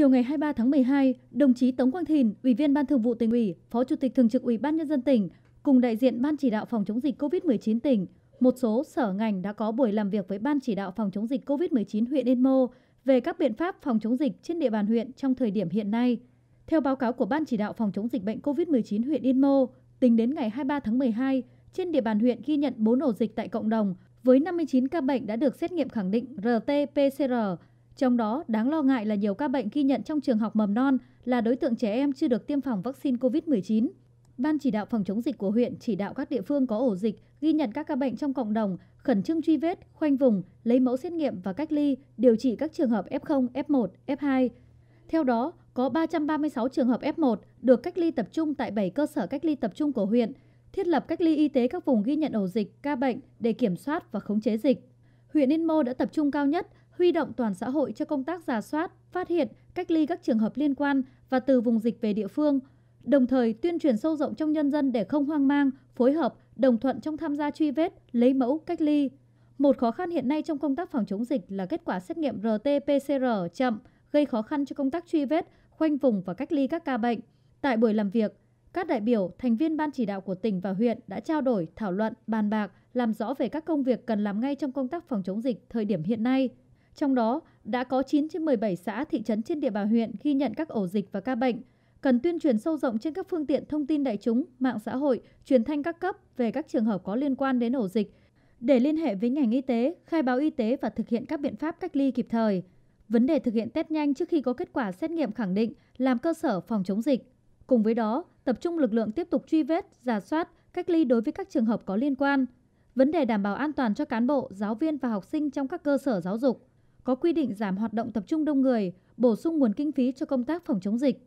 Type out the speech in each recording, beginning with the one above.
Chiều ngày 23 tháng 12, đồng chí Tống Quang Thìn, Ủy viên Ban Thường vụ tỉnh ủy, Phó Chủ tịch Thường trực Ủy ban nhân dân tỉnh cùng đại diện Ban chỉ đạo phòng chống dịch COVID-19 tỉnh, một số sở ngành đã có buổi làm việc với Ban chỉ đạo phòng chống dịch COVID-19 huyện Yên Mô về các biện pháp phòng chống dịch trên địa bàn huyện trong thời điểm hiện nay. Theo báo cáo của Ban chỉ đạo phòng chống dịch bệnh COVID-19 huyện Yên Mô, tính đến ngày 23 tháng 12, trên địa bàn huyện ghi nhận 4 ổ dịch tại cộng đồng với 59 ca bệnh đã được xét nghiệm khẳng định RT-PCR trong đó, đáng lo ngại là nhiều ca bệnh ghi nhận trong trường học mầm non là đối tượng trẻ em chưa được tiêm phòng vaccine COVID-19. Ban chỉ đạo phòng chống dịch của huyện chỉ đạo các địa phương có ổ dịch ghi nhận các ca bệnh trong cộng đồng, khẩn trương truy vết, khoanh vùng, lấy mẫu xét nghiệm và cách ly, điều trị các trường hợp F0, F1, F2. Theo đó, có 336 trường hợp F1 được cách ly tập trung tại 7 cơ sở cách ly tập trung của huyện, thiết lập cách ly y tế các vùng ghi nhận ổ dịch, ca bệnh để kiểm soát và khống chế dịch. Huyện Yên Mô đã tập trung cao nhất huy động toàn xã hội cho công tác giả soát, phát hiện, cách ly các trường hợp liên quan và từ vùng dịch về địa phương, đồng thời tuyên truyền sâu rộng trong nhân dân để không hoang mang, phối hợp, đồng thuận trong tham gia truy vết, lấy mẫu, cách ly. Một khó khăn hiện nay trong công tác phòng chống dịch là kết quả xét nghiệm RT-PCR chậm, gây khó khăn cho công tác truy vết, khoanh vùng và cách ly các ca bệnh. Tại buổi làm việc, các đại biểu, thành viên ban chỉ đạo của tỉnh và huyện đã trao đổi, thảo luận, bàn bạc, làm rõ về các công việc cần làm ngay trong công tác phòng chống dịch thời điểm hiện nay. Trong đó, đã có 9 trên 17 xã thị trấn trên địa bàn huyện ghi nhận các ổ dịch và ca bệnh. Cần tuyên truyền sâu rộng trên các phương tiện thông tin đại chúng, mạng xã hội, truyền thanh các cấp về các trường hợp có liên quan đến ổ dịch để liên hệ với ngành y tế, khai báo y tế và thực hiện các biện pháp cách ly kịp thời. Vấn đề thực hiện test nhanh trước khi có kết quả xét nghiệm khẳng định làm cơ sở phòng chống dịch. Cùng với đó, tập trung lực lượng tiếp tục truy vết, giả soát, cách ly đối với các trường hợp có liên quan. Vấn đề đảm bảo an toàn cho cán bộ, giáo viên và học sinh trong các cơ sở giáo dục có quy định giảm hoạt động tập trung đông người, bổ sung nguồn kinh phí cho công tác phòng chống dịch.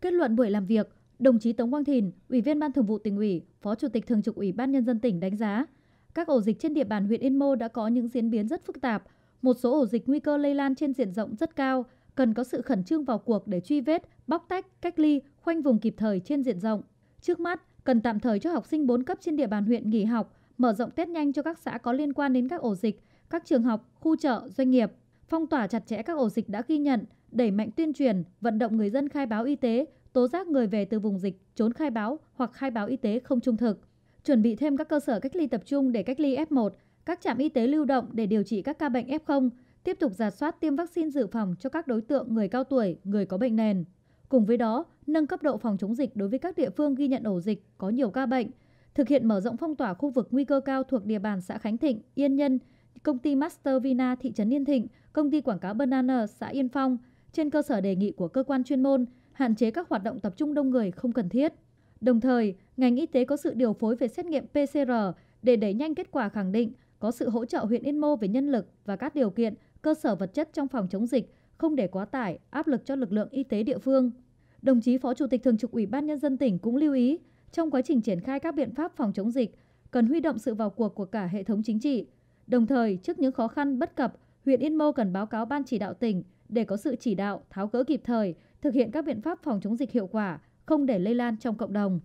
Kết luận buổi làm việc, đồng chí Tống Quang Thìn, Ủy viên Ban Thường vụ tỉnh ủy, Phó Chủ tịch Thường trực Ủy ban Nhân dân tỉnh đánh giá, các ổ dịch trên địa bàn huyện Yên Mô đã có những diễn biến rất phức tạp, một số ổ dịch nguy cơ lây lan trên diện rộng rất cao, cần có sự khẩn trương vào cuộc để truy vết, bóc tách, cách ly, khoanh vùng kịp thời trên diện rộng. Trước mắt, cần tạm thời cho học sinh 4 cấp trên địa bàn huyện nghỉ học, mở rộng test nhanh cho các xã có liên quan đến các ổ dịch, các trường học, khu chợ, doanh nghiệp. Phong tỏa chặt chẽ các ổ dịch đã ghi nhận, đẩy mạnh tuyên truyền, vận động người dân khai báo y tế, tố giác người về từ vùng dịch, trốn khai báo hoặc khai báo y tế không trung thực. Chuẩn bị thêm các cơ sở cách ly tập trung để cách ly F1, các trạm y tế lưu động để điều trị các ca bệnh F0, tiếp tục giả soát tiêm vaccine dự phòng cho các đối tượng người cao tuổi, người có bệnh nền. Cùng với đó, nâng cấp độ phòng chống dịch đối với các địa phương ghi nhận ổ dịch có nhiều ca bệnh, thực hiện mở rộng phong tỏa khu vực nguy cơ cao thuộc địa bàn xã Khánh Thịnh, Yên Nhân, công ty Master Vina thị trấn Yên Thịnh, công ty quảng cáo Banana xã Yên Phong trên cơ sở đề nghị của cơ quan chuyên môn hạn chế các hoạt động tập trung đông người không cần thiết. Đồng thời, ngành y tế có sự điều phối về xét nghiệm PCR để đẩy nhanh kết quả khẳng định, có sự hỗ trợ huyện Yên Mô về nhân lực và các điều kiện, cơ sở vật chất trong phòng chống dịch, không để quá tải, áp lực cho lực lượng y tế địa phương. Đồng chí Phó Chủ tịch Thường trực Ủy ban Nhân dân tỉnh cũng lưu ý, trong quá trình triển khai các biện pháp phòng chống dịch, cần huy động sự vào cuộc của cả hệ thống chính trị, Đồng thời, trước những khó khăn bất cập, huyện Yên Mô cần báo cáo ban chỉ đạo tỉnh để có sự chỉ đạo, tháo gỡ kịp thời, thực hiện các biện pháp phòng chống dịch hiệu quả, không để lây lan trong cộng đồng.